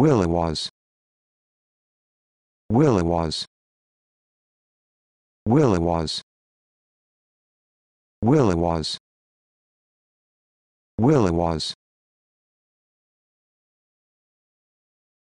Willa was. Willa was. Willa was. Willa was. Willa was.